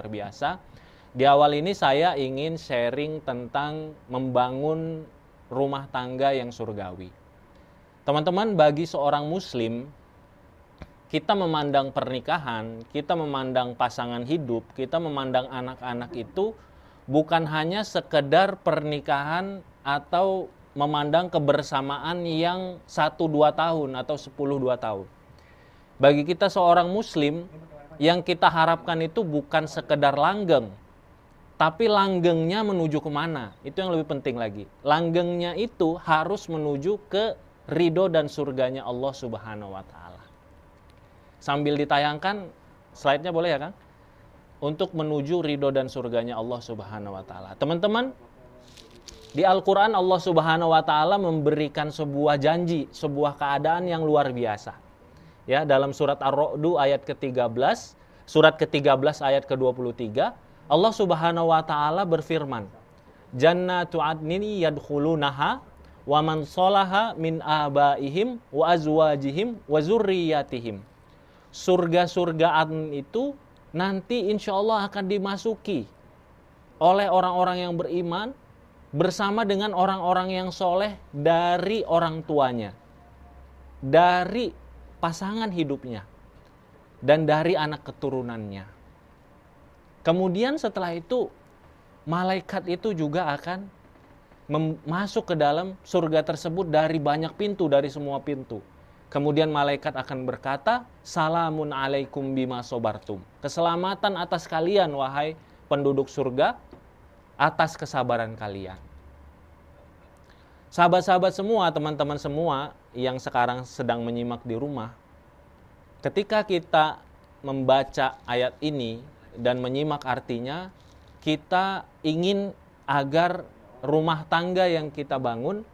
luar biasa. Di awal ini saya ingin sharing tentang membangun rumah tangga yang surgawi. Teman-teman, bagi seorang muslim, kita memandang pernikahan, kita memandang pasangan hidup, kita memandang anak-anak itu bukan hanya sekedar pernikahan atau memandang kebersamaan yang satu dua tahun atau sepuluh dua tahun. Bagi kita seorang muslim, yang kita harapkan itu bukan sekedar langgeng, tapi langgengnya menuju kemana? Itu yang lebih penting lagi. Langgengnya itu harus menuju ke ridho dan surganya Allah Subhanahu wa Ta'ala. Sambil ditayangkan, slide-nya boleh ya, Kang? Untuk menuju ridho dan surganya Allah Subhanahu wa Ta'ala. Teman-teman, di Al-Quran Allah Subhanahu wa Ta'ala memberikan sebuah janji, sebuah keadaan yang luar biasa ya dalam surat Ar-Ra'du ayat ke-13, surat ke-13 ayat ke-23, Allah Subhanahu wa taala berfirman, "Jannatu adnin yadkhulunaha wa man salaha min abaihim wa azwajihim wa zurriyatihim." Surga-surga adn itu nanti insya Allah akan dimasuki oleh orang-orang yang beriman bersama dengan orang-orang yang soleh dari orang tuanya, dari pasangan hidupnya dan dari anak keturunannya. Kemudian setelah itu malaikat itu juga akan masuk ke dalam surga tersebut dari banyak pintu dari semua pintu. Kemudian malaikat akan berkata, "Salamun alaikum bima sobartum." Keselamatan atas kalian wahai penduduk surga atas kesabaran kalian. Sahabat-sahabat semua, teman-teman semua yang sekarang sedang menyimak di rumah, ketika kita membaca ayat ini dan menyimak artinya, kita ingin agar rumah tangga yang kita bangun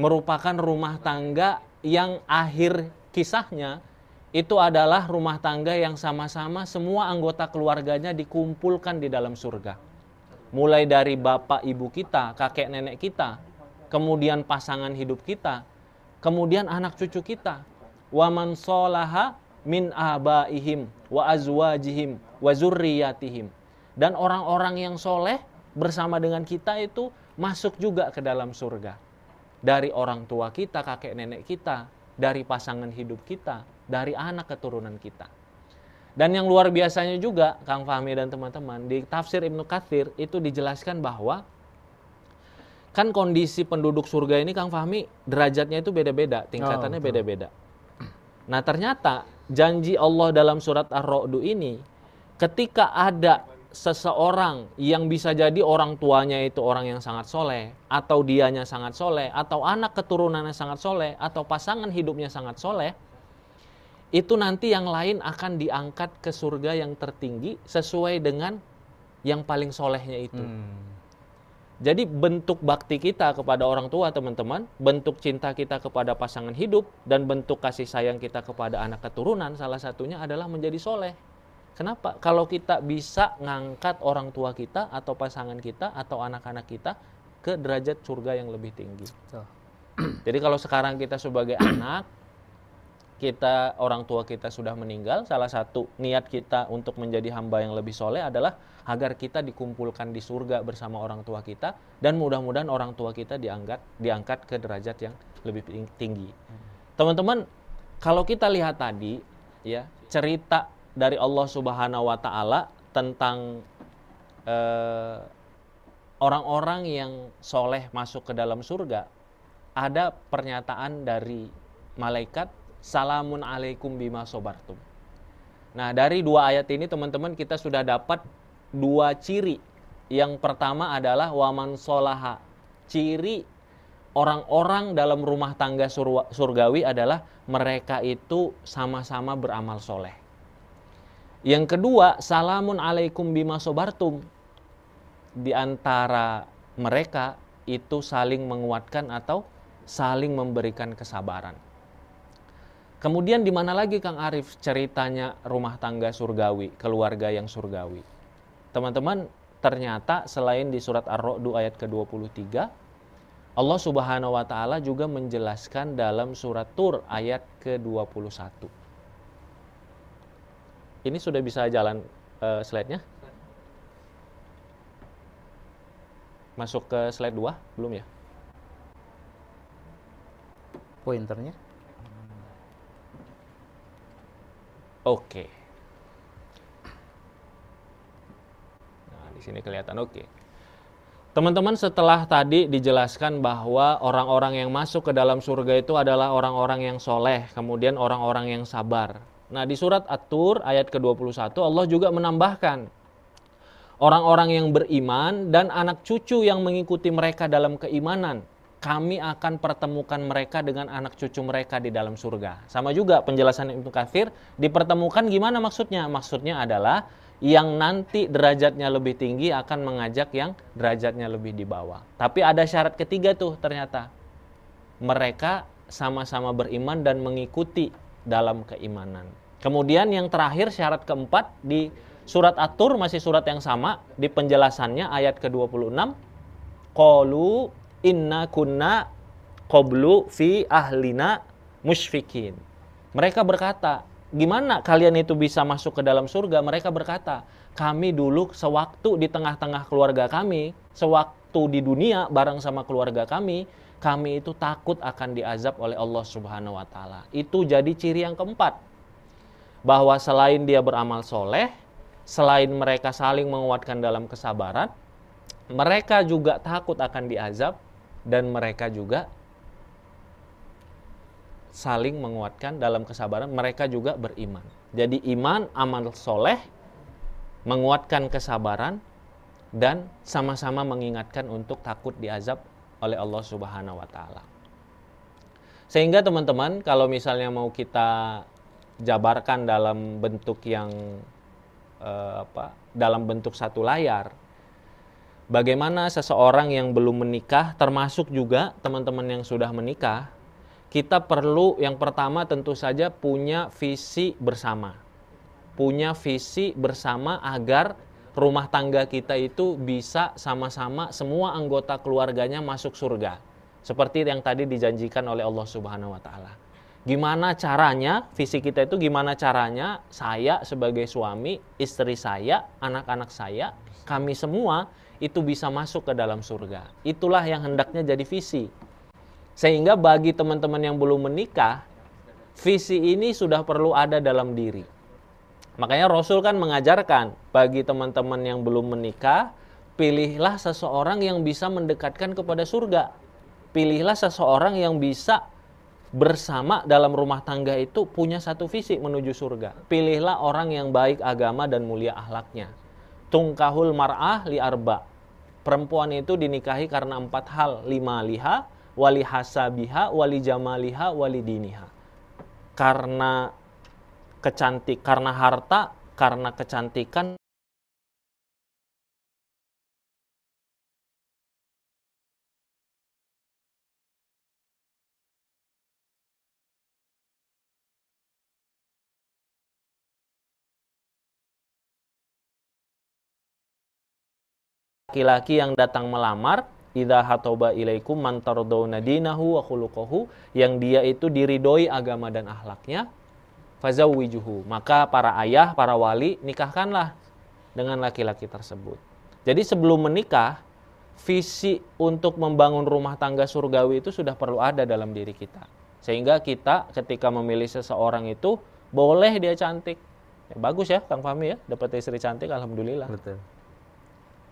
merupakan rumah tangga yang akhir kisahnya itu adalah rumah tangga yang sama-sama semua anggota keluarganya dikumpulkan di dalam surga. Mulai dari bapak ibu kita, kakek nenek kita, kemudian pasangan hidup kita, kemudian anak cucu kita. man solaha min abaihim wa azwajihim wa zurriyatihim. Dan orang-orang yang soleh bersama dengan kita itu masuk juga ke dalam surga. Dari orang tua kita, kakek nenek kita, dari pasangan hidup kita, dari anak keturunan kita. Dan yang luar biasanya juga, Kang Fahmi dan teman-teman, di tafsir Ibnu Kathir itu dijelaskan bahwa kan kondisi penduduk surga ini Kang Fahmi derajatnya itu beda-beda, tingkatannya oh, beda-beda. nah, ternyata janji Allah dalam surat Ar-Ra'd ini ketika ada seseorang yang bisa jadi orang tuanya itu orang yang sangat soleh, atau dianya sangat soleh, atau anak keturunannya sangat soleh, atau pasangan hidupnya sangat soleh, itu nanti yang lain akan diangkat ke surga yang tertinggi sesuai dengan yang paling solehnya itu. Hmm. Jadi bentuk bakti kita kepada orang tua teman-teman, bentuk cinta kita kepada pasangan hidup, dan bentuk kasih sayang kita kepada anak keturunan salah satunya adalah menjadi soleh. Kenapa? Kalau kita bisa ngangkat orang tua kita atau pasangan kita atau anak-anak kita ke derajat surga yang lebih tinggi. Jadi kalau sekarang kita sebagai anak kita orang tua kita sudah meninggal, salah satu niat kita untuk menjadi hamba yang lebih soleh adalah agar kita dikumpulkan di surga bersama orang tua kita dan mudah-mudahan orang tua kita diangkat diangkat ke derajat yang lebih tinggi. Teman-teman, kalau kita lihat tadi ya cerita dari Allah Subhanahu wa taala tentang orang eh, orang-orang yang soleh masuk ke dalam surga, ada pernyataan dari malaikat Salamun alaikum bima sobartum. Nah, dari dua ayat ini teman-teman kita sudah dapat dua ciri. Yang pertama adalah waman solaha. Ciri orang-orang dalam rumah tangga surgawi adalah mereka itu sama-sama beramal soleh. Yang kedua, salamun alaikum bima sobartum. Di antara mereka itu saling menguatkan atau saling memberikan kesabaran. Kemudian di mana lagi Kang Arif ceritanya rumah tangga surgawi, keluarga yang surgawi? Teman-teman, ternyata selain di surat ar rad ayat ke-23, Allah Subhanahu wa taala juga menjelaskan dalam surat Tur ayat ke-21. Ini sudah bisa jalan uh, slide-nya? Masuk ke slide 2 belum ya? Pointernya? oke. Okay. Nah, di sini kelihatan oke. Okay. Teman-teman, setelah tadi dijelaskan bahwa orang-orang yang masuk ke dalam surga itu adalah orang-orang yang soleh, kemudian orang-orang yang sabar. Nah, di surat At-Tur ayat ke-21 Allah juga menambahkan orang-orang yang beriman dan anak cucu yang mengikuti mereka dalam keimanan kami akan pertemukan mereka dengan anak cucu mereka di dalam surga. Sama juga penjelasan Ibnu Kathir, dipertemukan gimana maksudnya? Maksudnya adalah yang nanti derajatnya lebih tinggi akan mengajak yang derajatnya lebih di bawah. Tapi ada syarat ketiga tuh ternyata. Mereka sama-sama beriman dan mengikuti dalam keimanan. Kemudian yang terakhir syarat keempat di surat Atur masih surat yang sama di penjelasannya ayat ke-26 qalu inna kunna qablu fi ahlina musyfikin. Mereka berkata, gimana kalian itu bisa masuk ke dalam surga? Mereka berkata, kami dulu sewaktu di tengah-tengah keluarga kami, sewaktu di dunia bareng sama keluarga kami, kami itu takut akan diazab oleh Allah Subhanahu wa taala. Itu jadi ciri yang keempat. Bahwa selain dia beramal soleh, selain mereka saling menguatkan dalam kesabaran, mereka juga takut akan diazab dan mereka juga saling menguatkan dalam kesabaran mereka juga beriman jadi iman amal soleh menguatkan kesabaran dan sama-sama mengingatkan untuk takut diazab oleh Allah Subhanahu wa taala. Sehingga teman-teman kalau misalnya mau kita jabarkan dalam bentuk yang eh, apa dalam bentuk satu layar bagaimana seseorang yang belum menikah, termasuk juga teman-teman yang sudah menikah, kita perlu yang pertama tentu saja punya visi bersama. Punya visi bersama agar rumah tangga kita itu bisa sama-sama semua anggota keluarganya masuk surga. Seperti yang tadi dijanjikan oleh Allah Subhanahu wa taala. Gimana caranya? Visi kita itu gimana caranya saya sebagai suami, istri saya, anak-anak saya, kami semua itu bisa masuk ke dalam surga. Itulah yang hendaknya jadi visi. Sehingga bagi teman-teman yang belum menikah, visi ini sudah perlu ada dalam diri. Makanya Rasul kan mengajarkan bagi teman-teman yang belum menikah, pilihlah seseorang yang bisa mendekatkan kepada surga. Pilihlah seseorang yang bisa bersama dalam rumah tangga itu punya satu visi menuju surga. Pilihlah orang yang baik agama dan mulia ahlaknya tungkahul mar'ah li arba. Perempuan itu dinikahi karena empat hal, lima liha, wali hasabiha, wali jamaliha, wali diniha. Karena kecantik, karena harta, karena kecantikan, laki-laki yang datang melamar idza hatoba ilaikum man tardawna dinahu wa khuluquhu yang dia itu diridhoi agama dan akhlaknya fazawwijuhu maka para ayah para wali nikahkanlah dengan laki-laki tersebut jadi sebelum menikah visi untuk membangun rumah tangga surgawi itu sudah perlu ada dalam diri kita sehingga kita ketika memilih seseorang itu boleh dia cantik ya, bagus ya Kang Fahmi ya dapat istri cantik alhamdulillah betul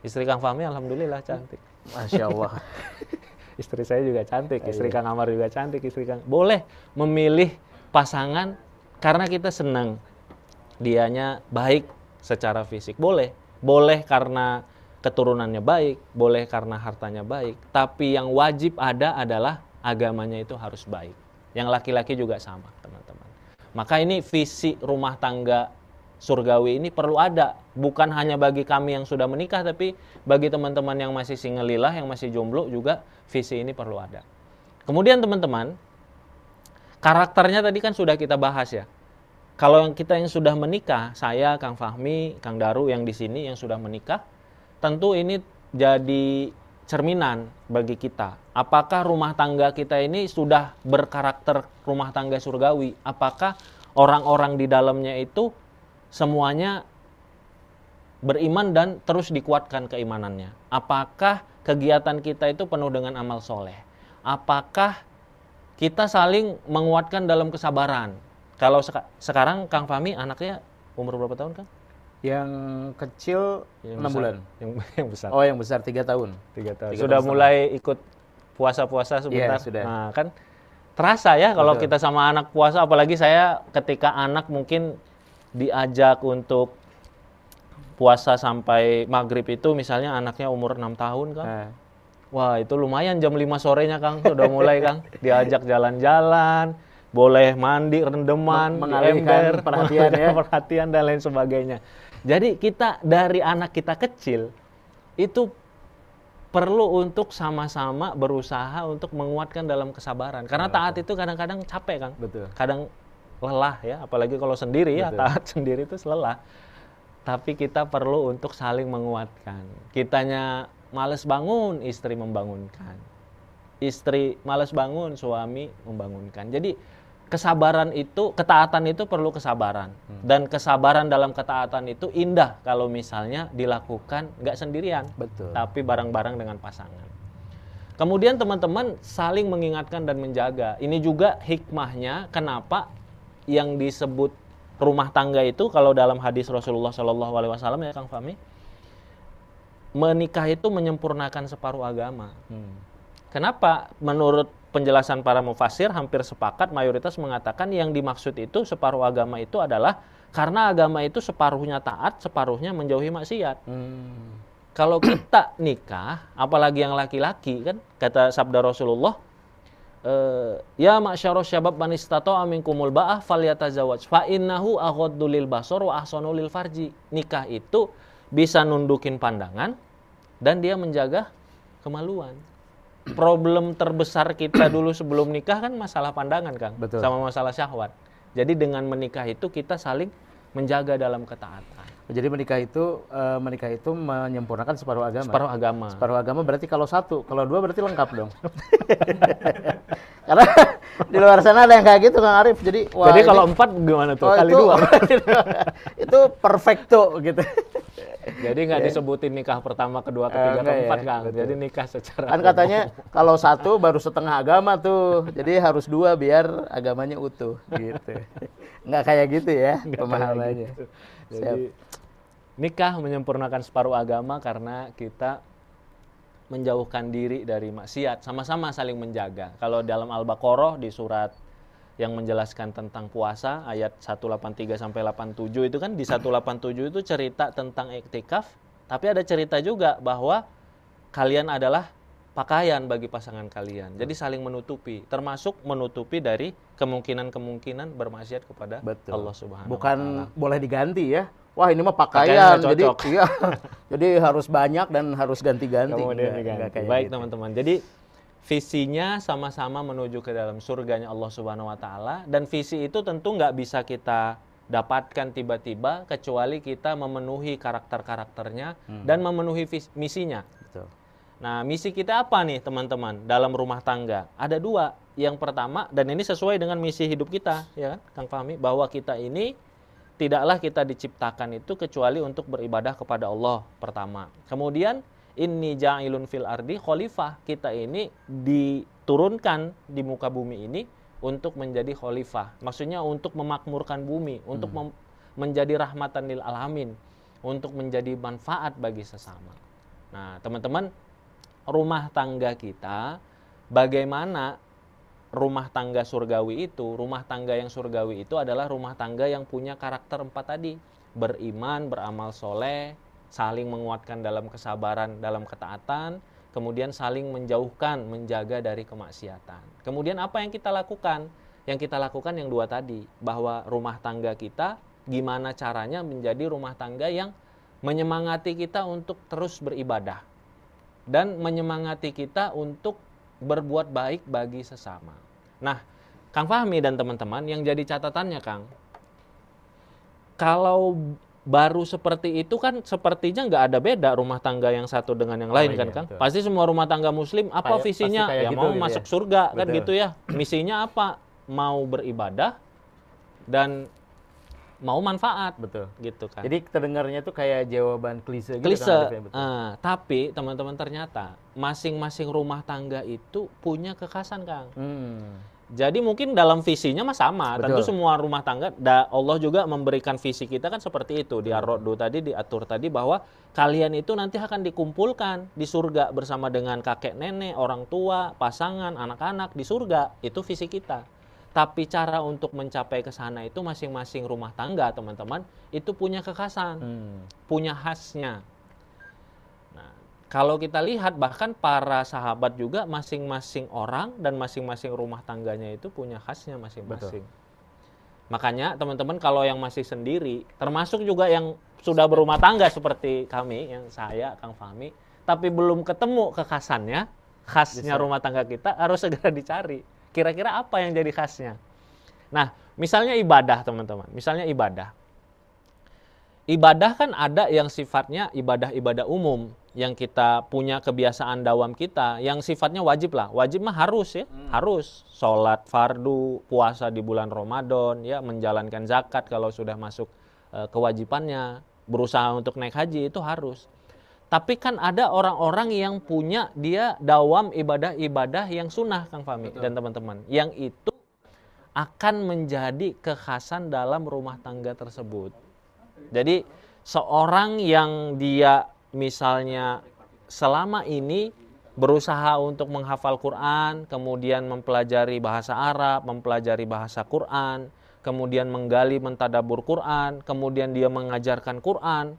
Istri Kang Fahmi alhamdulillah cantik. Masya Allah. istri saya juga cantik, iya. istri Kang Amar juga cantik, istri Kang. Boleh memilih pasangan karena kita senang dianya baik secara fisik. Boleh. Boleh karena keturunannya baik, boleh karena hartanya baik, tapi yang wajib ada adalah agamanya itu harus baik. Yang laki-laki juga sama, teman-teman. Maka ini visi rumah tangga surgawi ini perlu ada bukan hanya bagi kami yang sudah menikah tapi bagi teman-teman yang masih singelilah yang masih jomblo juga visi ini perlu ada kemudian teman-teman karakternya tadi kan sudah kita bahas ya kalau yang kita yang sudah menikah saya Kang Fahmi Kang Daru yang di sini yang sudah menikah tentu ini jadi cerminan bagi kita apakah rumah tangga kita ini sudah berkarakter rumah tangga surgawi apakah orang-orang di dalamnya itu semuanya beriman dan terus dikuatkan keimanannya. Apakah kegiatan kita itu penuh dengan amal soleh? Apakah kita saling menguatkan dalam kesabaran? Kalau seka sekarang Kang Fami anaknya umur berapa tahun kan? Yang kecil enam bulan. Yang, yang besar. Oh yang besar tiga tahun. 3 tahun. 3 sudah tahun mulai sama. ikut puasa-puasa iya, sebentar. Yeah, sudah. Nah kan terasa ya kalau Betul. kita sama anak puasa, apalagi saya ketika anak mungkin diajak untuk puasa sampai maghrib itu misalnya anaknya umur enam tahun kan eh. wah itu lumayan jam 5 sorenya kang sudah mulai kang diajak jalan-jalan boleh mandi rendeman mengalihkan perhatian ya perhatian dan lain sebagainya jadi kita dari anak kita kecil itu perlu untuk sama-sama berusaha untuk menguatkan dalam kesabaran karena nah, taat itu kadang-kadang capek kang betul kadang lelah ya, apalagi kalau sendiri ya, Betul. taat sendiri itu lelah. Tapi kita perlu untuk saling menguatkan. Kitanya males bangun, istri membangunkan. Istri males bangun, suami membangunkan. Jadi kesabaran itu, ketaatan itu perlu kesabaran. Hmm. Dan kesabaran dalam ketaatan itu indah kalau misalnya dilakukan nggak sendirian, Betul. tapi bareng-bareng dengan pasangan. Kemudian teman-teman saling mengingatkan dan menjaga. Ini juga hikmahnya kenapa yang disebut rumah tangga itu kalau dalam hadis Rasulullah Shallallahu Alaihi Wasallam ya Kang Fami menikah itu menyempurnakan separuh agama. Hmm. Kenapa? Menurut penjelasan para mufasir hampir sepakat mayoritas mengatakan yang dimaksud itu separuh agama itu adalah karena agama itu separuhnya taat, separuhnya menjauhi maksiat. Hmm. Kalau kita nikah, apalagi yang laki-laki kan kata sabda Rasulullah Eh, ya masyaro syabab manistato amin kumul ba'ah zawaj fa innahu aghaddu lil basor wa ahsanu lil farji. Nikah itu bisa nundukin pandangan dan dia menjaga kemaluan. Problem terbesar kita dulu sebelum nikah kan masalah pandangan, Kang. Betul. Sama masalah syahwat. Jadi dengan menikah itu kita saling menjaga dalam ketaatan. Jadi menikah itu uh, menikah itu menyempurnakan separuh agama. Separuh agama. Separuh agama berarti kalau satu, kalau dua berarti lengkap dong. Karena di luar sana ada yang kayak gitu Kang Arif. Jadi Jadi kalau ini, empat gimana tuh? Oh, Kali itu, dua. itu perfecto gitu. Jadi nggak yeah. disebutin nikah pertama, kedua, eh, ketiga, uh, keempat ya. kan. Jadi nikah secara Kan katanya kalau satu baru setengah agama tuh. Jadi harus dua biar agamanya utuh gitu. nggak kayak gitu ya nggak pemahamannya. Gitu. Jadi nikah menyempurnakan separuh agama karena kita menjauhkan diri dari maksiat, sama-sama saling menjaga. Kalau dalam Al-Baqarah di surat yang menjelaskan tentang puasa ayat 183 sampai 87 itu kan di 187 itu cerita tentang iktikaf tapi ada cerita juga bahwa kalian adalah pakaian bagi pasangan kalian. Hmm. Jadi saling menutupi, termasuk menutupi dari kemungkinan-kemungkinan bermaksiat kepada Betul. Allah Subhanahu Bukan boleh diganti ya. Wah, ini mah pakaian. Jadi iya. jadi harus banyak dan harus ganti-ganti. Enggak, enggak Baik, gitu. teman-teman. Jadi visinya sama-sama menuju ke dalam surganya Allah Subhanahu wa taala dan visi itu tentu nggak bisa kita dapatkan tiba-tiba kecuali kita memenuhi karakter-karakternya hmm. dan memenuhi vis- misinya. Betul. Nah, misi kita apa nih teman-teman dalam rumah tangga? Ada dua. Yang pertama dan ini sesuai dengan misi hidup kita ya kan, Kang Fahmi bahwa kita ini tidaklah kita diciptakan itu kecuali untuk beribadah kepada Allah pertama. Kemudian ini jangan fil ardi khalifah. Kita ini diturunkan di muka bumi ini untuk menjadi khalifah. Maksudnya untuk memakmurkan bumi, untuk hmm. mem- menjadi rahmatan lil alamin, untuk menjadi manfaat bagi sesama. Nah, teman-teman, rumah tangga kita bagaimana rumah tangga surgawi itu, rumah tangga yang surgawi itu adalah rumah tangga yang punya karakter empat tadi. Beriman, beramal soleh, saling menguatkan dalam kesabaran, dalam ketaatan, kemudian saling menjauhkan, menjaga dari kemaksiatan. Kemudian apa yang kita lakukan? Yang kita lakukan yang dua tadi, bahwa rumah tangga kita gimana caranya menjadi rumah tangga yang menyemangati kita untuk terus beribadah dan menyemangati kita untuk berbuat baik bagi sesama. Nah, Kang Fahmi dan teman-teman yang jadi catatannya Kang, kalau baru seperti itu kan sepertinya nggak ada beda rumah tangga yang satu dengan yang lain oh, kan iya, Kang. Betul. Pasti semua rumah tangga muslim apa Paya, visinya? Ya gitu, mau gitu ya. masuk ya. surga kan betul. kan gitu ya. Misinya apa? Mau beribadah dan mau manfaat. Betul. Gitu kan. Jadi terdengarnya tuh kayak jawaban klise gitu klise. kan. Uh, tapi teman-teman ternyata masing-masing rumah tangga itu punya kekhasan Kang. Hmm jadi mungkin dalam visinya mah sama. Betul. Tentu semua rumah tangga da Allah juga memberikan visi kita kan seperti itu. Di Ar-Rodu tadi diatur tadi bahwa kalian itu nanti akan dikumpulkan di surga bersama dengan kakek nenek, orang tua, pasangan, anak-anak di surga. Itu visi kita. Tapi cara untuk mencapai ke sana itu masing-masing rumah tangga, teman-teman, itu punya kekhasan, hmm. punya khasnya kalau kita lihat bahkan para sahabat juga masing-masing orang dan masing-masing rumah tangganya itu punya khasnya masing-masing. Makanya teman-teman kalau yang masih sendiri, termasuk juga yang sudah berumah tangga seperti kami, yang saya, Kang Fahmi, tapi belum ketemu kekhasannya, khasnya rumah tangga kita harus segera dicari. Kira-kira apa yang jadi khasnya? Nah, misalnya ibadah teman-teman, misalnya ibadah. Ibadah kan ada yang sifatnya ibadah-ibadah umum, yang kita punya kebiasaan dawam kita yang sifatnya wajib lah wajib mah harus ya hmm. harus sholat fardu puasa di bulan Ramadan ya menjalankan zakat kalau sudah masuk e, kewajibannya berusaha untuk naik haji itu harus tapi kan ada orang-orang yang punya dia dawam ibadah-ibadah yang sunnah Kang Fami Betul. dan teman-teman yang itu akan menjadi kekhasan dalam rumah tangga tersebut jadi seorang yang dia misalnya selama ini berusaha untuk menghafal Quran, kemudian mempelajari bahasa Arab, mempelajari bahasa Quran, kemudian menggali mentadabur Quran, kemudian dia mengajarkan Quran.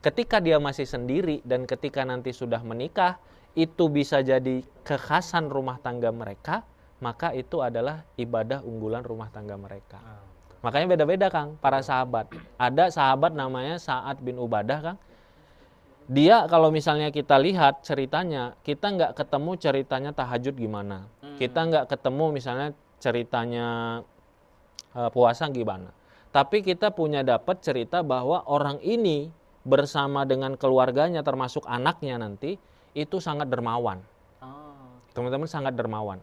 Ketika dia masih sendiri dan ketika nanti sudah menikah, itu bisa jadi kekhasan rumah tangga mereka, maka itu adalah ibadah unggulan rumah tangga mereka. Ah, Makanya beda-beda Kang, para sahabat. Ada sahabat namanya Sa'ad bin Ubadah Kang, dia kalau misalnya kita lihat ceritanya kita nggak ketemu ceritanya tahajud gimana hmm. kita nggak ketemu misalnya ceritanya uh, puasa gimana tapi kita punya dapat cerita bahwa orang ini bersama dengan keluarganya termasuk anaknya nanti itu sangat dermawan ah. teman-teman oh. sangat dermawan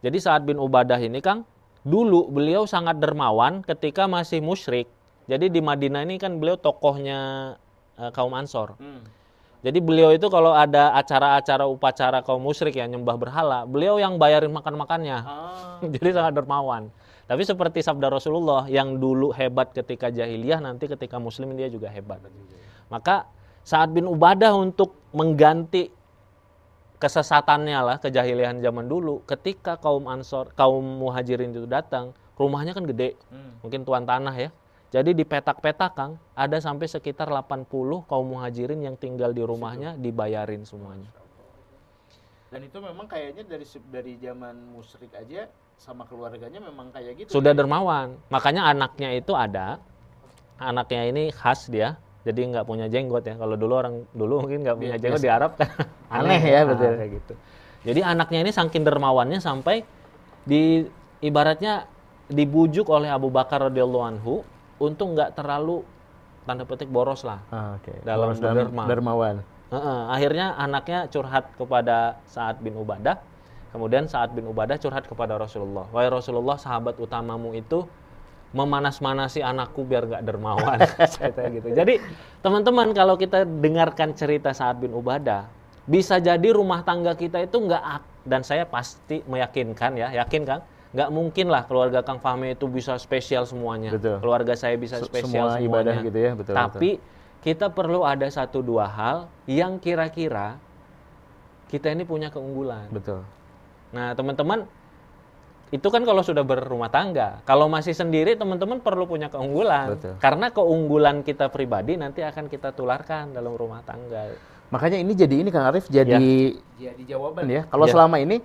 jadi saat bin Ubadah ini Kang dulu beliau sangat dermawan ketika masih musyrik jadi di Madinah ini kan beliau tokohnya uh, kaum Ansor. Hmm. Jadi beliau itu kalau ada acara-acara upacara kaum musyrik ya nyembah berhala, beliau yang bayarin makan-makannya. Ah. Jadi sangat dermawan. Tapi seperti sabda Rasulullah yang dulu hebat ketika jahiliyah, nanti ketika muslim dia juga hebat. Maka saat bin Ubadah untuk mengganti kesesatannya lah kejahiliahan zaman dulu ketika kaum ansor kaum muhajirin itu datang rumahnya kan gede hmm. mungkin tuan tanah ya jadi di petak-petak Kang ada sampai sekitar 80 kaum muhajirin yang tinggal di rumahnya dibayarin semuanya. Dan itu memang kayaknya dari dari zaman musyrik aja sama keluarganya memang kayak gitu. Sudah ya? dermawan. Makanya anaknya itu ada. Anaknya ini khas dia. Jadi nggak punya jenggot ya. Kalau dulu orang dulu mungkin nggak punya iya, jenggot di Arab kan aneh, ya betul nah, kayak gitu. Jadi anaknya ini saking dermawannya sampai di ibaratnya dibujuk oleh Abu Bakar radhiyallahu anhu untung nggak terlalu tanda petik boros lah ah, okay. dalam boros derma. dermawan. Uh -uh. Akhirnya anaknya curhat kepada Saat bin Ubadah, kemudian Saat bin Ubadah curhat kepada Rasulullah. Wahai Rasulullah, sahabat utamamu itu memanas-manasi anakku biar gak dermawan. gitu. Jadi teman-teman kalau kita dengarkan cerita Saat bin Ubadah, bisa jadi rumah tangga kita itu nggak dan saya pasti meyakinkan ya, yakin Kang, nggak mungkin lah keluarga Kang Fahmi itu bisa spesial semuanya. Betul. Keluarga saya bisa spesial Semua semuanya. ibadah gitu ya, betul. Tapi betul. kita perlu ada satu dua hal yang kira-kira kita ini punya keunggulan. Betul. Nah, teman-teman itu kan kalau sudah berumah tangga. Kalau masih sendiri, teman-teman perlu punya keunggulan. Betul. Karena keunggulan kita pribadi nanti akan kita tularkan dalam rumah tangga. Makanya ini jadi ini Kang Arif jadi ya. jadi iya, iya, jawaban ya. Kalau ya. selama ini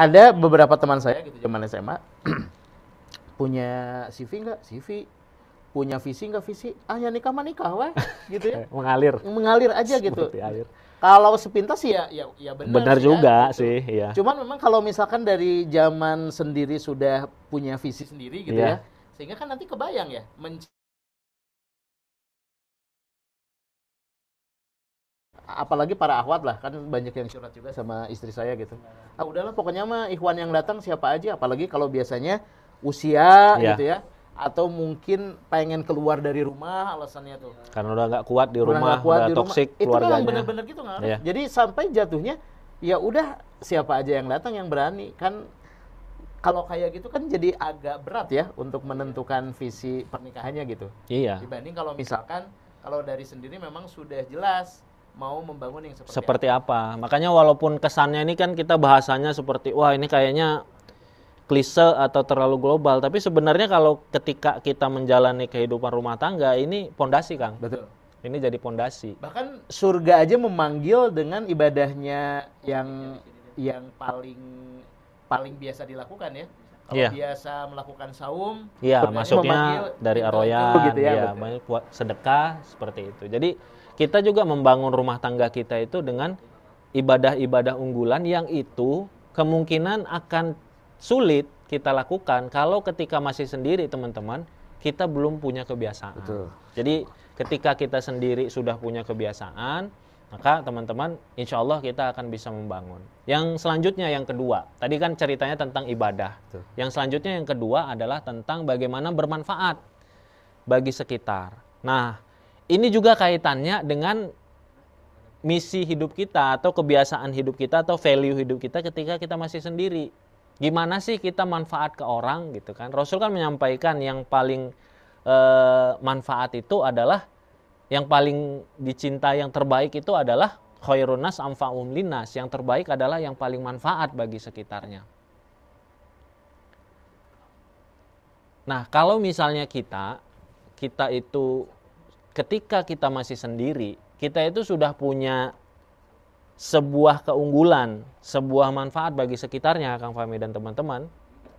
ada beberapa teman saya gitu zaman SMA punya CV nggak CV punya visi nggak visi ah ya nikah mah nikah wah gitu ya mengalir mengalir aja gitu mengalir. kalau sepintas ya ya, ya benar benar sih, ya, juga ya, gitu. sih ya cuman memang kalau misalkan dari zaman sendiri sudah punya visi sendiri gitu ya, ya sehingga kan nanti kebayang ya apalagi para ahwat lah kan banyak yang curhat juga sama istri saya gitu. Ah udahlah pokoknya mah ikhwan yang datang siapa aja apalagi kalau biasanya usia yeah. gitu ya atau mungkin pengen keluar dari rumah alasannya tuh. Karena udah nggak kuat di rumah, udah, kuat udah di toksik rumah. Kan keluarganya. Itu benar-benar gitu nggak Yeah. Jadi sampai jatuhnya ya udah siapa aja yang datang yang berani kan kalau kayak gitu kan jadi agak berat ya untuk menentukan visi pernikahannya gitu. Iya. Dibanding kalau misalkan kalau dari sendiri memang sudah jelas mau membangun yang seperti, seperti apa. apa. Makanya walaupun kesannya ini kan kita bahasanya seperti wah ini kayaknya klise atau terlalu global, tapi sebenarnya kalau ketika kita menjalani kehidupan rumah tangga ini pondasi, Kang. Betul. Ini jadi pondasi. Bahkan surga aja memanggil dengan ibadahnya yang yang paling paling biasa dilakukan ya kalau yeah. biasa melakukan saum, ya yeah, masuknya dari aroya, gitu ya, ya buat sedekah seperti itu. Jadi kita juga membangun rumah tangga kita itu dengan ibadah-ibadah unggulan yang itu kemungkinan akan sulit kita lakukan kalau ketika masih sendiri teman-teman kita belum punya kebiasaan. Betul. Jadi ketika kita sendiri sudah punya kebiasaan, maka teman-teman insya Allah kita akan bisa membangun. Yang selanjutnya yang kedua, tadi kan ceritanya tentang ibadah. Tuh. Yang selanjutnya yang kedua adalah tentang bagaimana bermanfaat bagi sekitar. Nah, ini juga kaitannya dengan misi hidup kita atau kebiasaan hidup kita atau value hidup kita ketika kita masih sendiri. Gimana sih kita manfaat ke orang gitu kan? Rasul kan menyampaikan yang paling eh, manfaat itu adalah yang paling dicinta yang terbaik itu adalah khairunas amfa'um linas. Yang terbaik adalah yang paling manfaat bagi sekitarnya. Nah, kalau misalnya kita kita itu ketika kita masih sendiri, kita itu sudah punya sebuah keunggulan, sebuah manfaat bagi sekitarnya, Kang Fahmi dan teman-teman.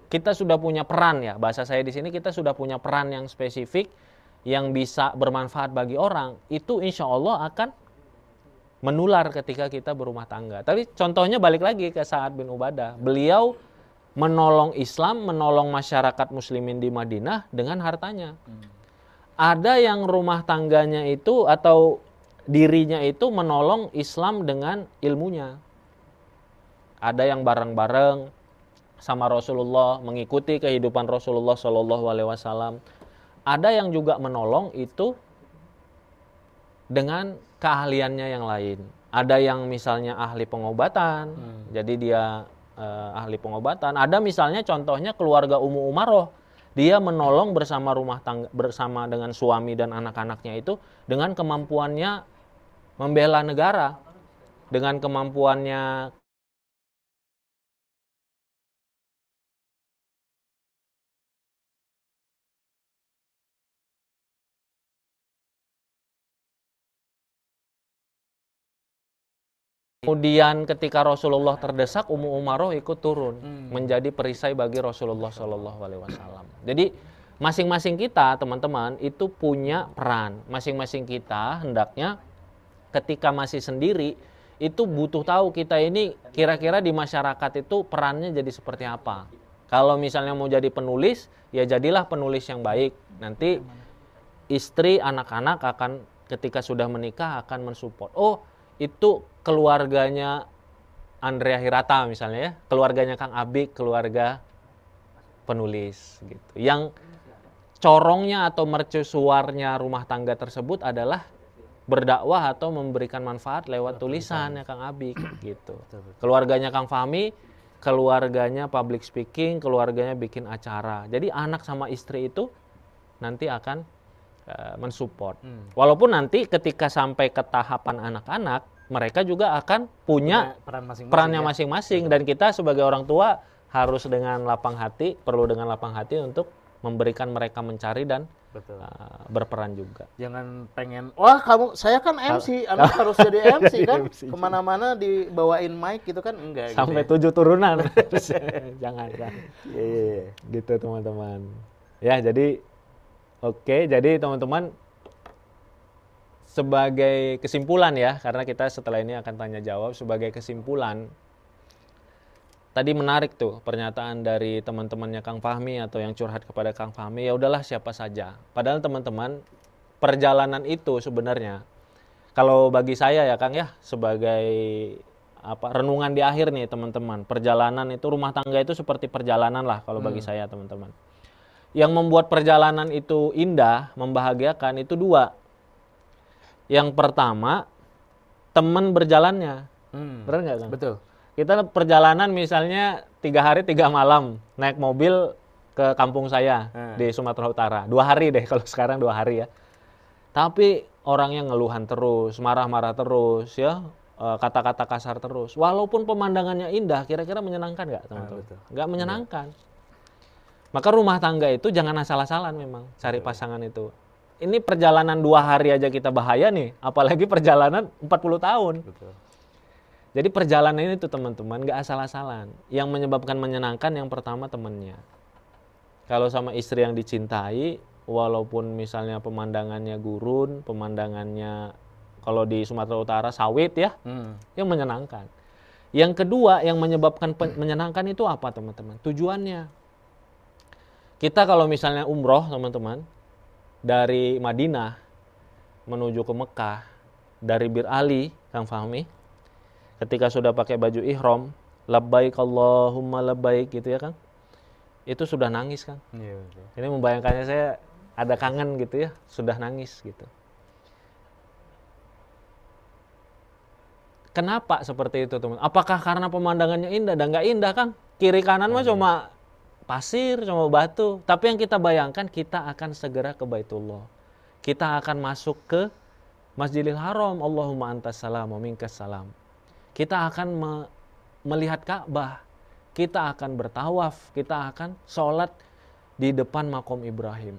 Kita sudah punya peran ya, bahasa saya di sini kita sudah punya peran yang spesifik yang bisa bermanfaat bagi orang itu insya Allah akan menular ketika kita berumah tangga. Tapi contohnya balik lagi ke Sa'ad bin Ubadah. Beliau menolong Islam, menolong masyarakat muslimin di Madinah dengan hartanya. Hmm. Ada yang rumah tangganya itu atau dirinya itu menolong Islam dengan ilmunya. Ada yang bareng-bareng sama Rasulullah, mengikuti kehidupan Rasulullah Shallallahu alaihi wasallam ada yang juga menolong itu dengan keahliannya yang lain. Ada yang misalnya ahli pengobatan, hmm. jadi dia eh, ahli pengobatan. Ada misalnya contohnya keluarga Umu Umaroh, dia menolong bersama rumah tangga bersama dengan suami dan anak-anaknya itu dengan kemampuannya membela negara, dengan kemampuannya Kemudian ketika Rasulullah terdesak, Ummu Umaroh ikut turun hmm. menjadi perisai bagi Rasulullah Shallallahu Alaihi Wasallam. Jadi masing-masing kita teman-teman itu punya peran. Masing-masing kita hendaknya ketika masih sendiri itu butuh tahu kita ini kira-kira di masyarakat itu perannya jadi seperti apa. Kalau misalnya mau jadi penulis, ya jadilah penulis yang baik. Nanti istri, anak-anak akan ketika sudah menikah akan mensupport. Oh, itu keluarganya Andrea Hirata misalnya ya, keluarganya Kang Abik keluarga penulis gitu. Yang corongnya atau mercusuarnya rumah tangga tersebut adalah berdakwah atau memberikan manfaat lewat tulisan ya Kang Abik gitu. Keluarganya Kang Fahmi, keluarganya public speaking, keluarganya bikin acara. Jadi anak sama istri itu nanti akan Eh, mensupport. Hmm. Walaupun nanti ketika sampai ke tahapan anak-anak, mereka juga akan punya, peran masing -masing perannya ya. masing-masing ya? dan kita sebagai orang tua harus dengan lapang hati, perlu dengan lapang hati untuk memberikan mereka mencari dan Betul. Uh, berperan juga. Jangan pengen, wah kamu, saya kan MC, anak harus jadi MC kan, kemana-mana dibawain mic gitu kan, enggak. Gitu sampai gitu tujuh turunan, jangan kan. Yeah, yeah, yeah. Gitu teman-teman. Ya jadi Oke, jadi teman-teman sebagai kesimpulan ya, karena kita setelah ini akan tanya jawab sebagai kesimpulan. Tadi menarik tuh pernyataan dari teman-temannya Kang Fahmi atau yang curhat kepada Kang Fahmi, ya udahlah siapa saja. Padahal teman-teman perjalanan itu sebenarnya kalau bagi saya ya Kang ya sebagai apa renungan di akhir nih teman-teman. Perjalanan itu rumah tangga itu seperti perjalanan lah kalau bagi hmm. saya teman-teman yang membuat perjalanan itu indah, membahagiakan itu dua. Yang pertama, teman berjalannya. Hmm. Benar nggak? Kan? Betul. Kita perjalanan misalnya tiga hari tiga malam naik mobil ke kampung saya hmm. di Sumatera Utara. Dua hari deh kalau sekarang dua hari ya. Tapi orangnya ngeluhan terus, marah-marah terus ya, eh, kata-kata kasar terus. Walaupun pemandangannya indah, kira-kira menyenangkan nggak ah, teman-teman? Nggak menyenangkan. Hmm maka rumah tangga itu jangan asal-asalan memang cari pasangan itu. Ini perjalanan dua hari aja kita bahaya nih, apalagi perjalanan 40 tahun. Jadi perjalanan itu teman-teman gak asal-asalan. Yang menyebabkan menyenangkan yang pertama temennya, Kalau sama istri yang dicintai, walaupun misalnya pemandangannya gurun, pemandangannya kalau di Sumatera Utara sawit ya, hmm. yang menyenangkan. Yang kedua yang menyebabkan menyenangkan itu apa teman-teman? Tujuannya kita kalau misalnya umroh teman-teman dari Madinah menuju ke Mekah dari Bir Ali Kang Fahmi ketika sudah pakai baju ihram labbaik Allahumma labbaik gitu ya kan itu sudah nangis kan betul. ini membayangkannya saya ada kangen gitu ya sudah nangis gitu kenapa seperti itu teman apakah karena pemandangannya indah dan nggak indah kan kiri kanan mah cuma pasir, cuma batu. Tapi yang kita bayangkan kita akan segera ke Baitullah. Kita akan masuk ke Masjidil Haram, Allahumma antas salam, minkas salam. Kita akan me melihat Ka'bah, kita akan bertawaf, kita akan sholat di depan makom Ibrahim.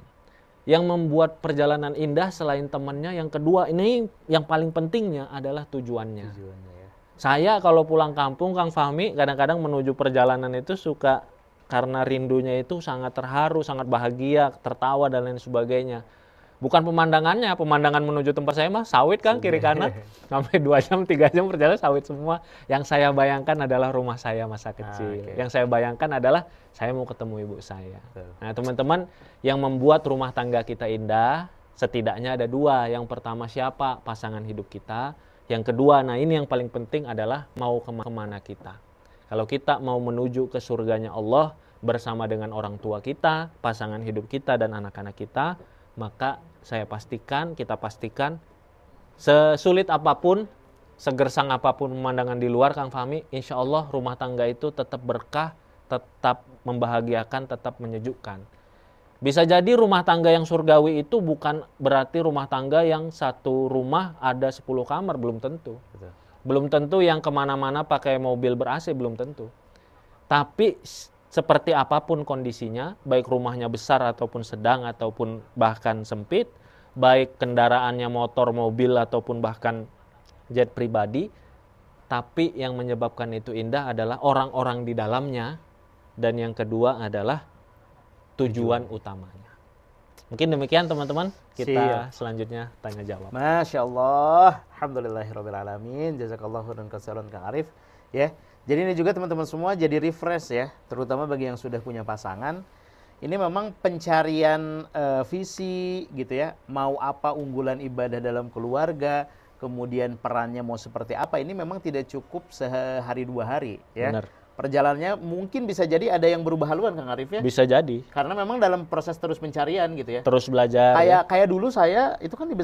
Yang membuat perjalanan indah selain temannya, yang kedua ini yang paling pentingnya adalah tujuannya. tujuannya ya. Saya kalau pulang kampung Kang Fahmi kadang-kadang menuju perjalanan itu suka karena rindunya itu sangat terharu, sangat bahagia, tertawa dan lain sebagainya. Bukan pemandangannya, pemandangan menuju tempat saya mah sawit kan kiri kanan sampai dua jam tiga jam berjalan sawit semua. Yang saya bayangkan adalah rumah saya masa ah, kecil. Ah, okay. Yang saya bayangkan adalah saya mau ketemu ibu saya. Betul. Nah teman-teman yang membuat rumah tangga kita indah setidaknya ada dua. Yang pertama siapa pasangan hidup kita. Yang kedua, nah ini yang paling penting adalah mau kemana kita. Kalau kita mau menuju ke surganya Allah, bersama dengan orang tua kita, pasangan hidup kita dan anak-anak kita, maka saya pastikan, kita pastikan sesulit apapun, segersang apapun pemandangan di luar Kang Fahmi, insya Allah rumah tangga itu tetap berkah, tetap membahagiakan, tetap menyejukkan. Bisa jadi rumah tangga yang surgawi itu bukan berarti rumah tangga yang satu rumah ada 10 kamar, belum tentu. Belum tentu yang kemana-mana pakai mobil ber AC, belum tentu. Tapi seperti apapun kondisinya, baik rumahnya besar ataupun sedang ataupun bahkan sempit, baik kendaraannya motor, mobil ataupun bahkan jet pribadi, tapi yang menyebabkan itu indah adalah orang-orang di dalamnya dan yang kedua adalah tujuan utamanya. Mungkin demikian teman-teman, kita Siap. selanjutnya tanya jawab. Masya Allah, Alhamdulillahirrahmanirrahim, Jazakallahu khairan kang Arif. Ya, yeah. Jadi ini juga teman-teman semua jadi refresh ya, terutama bagi yang sudah punya pasangan. Ini memang pencarian e, visi gitu ya, mau apa unggulan ibadah dalam keluarga, kemudian perannya mau seperti apa. Ini memang tidak cukup sehari dua hari ya. Benar. Perjalanannya mungkin bisa jadi ada yang berubah haluan Kang Arif ya. Bisa jadi. Karena memang dalam proses terus pencarian gitu ya. Terus belajar. Kayak ya. kayak dulu saya itu kan di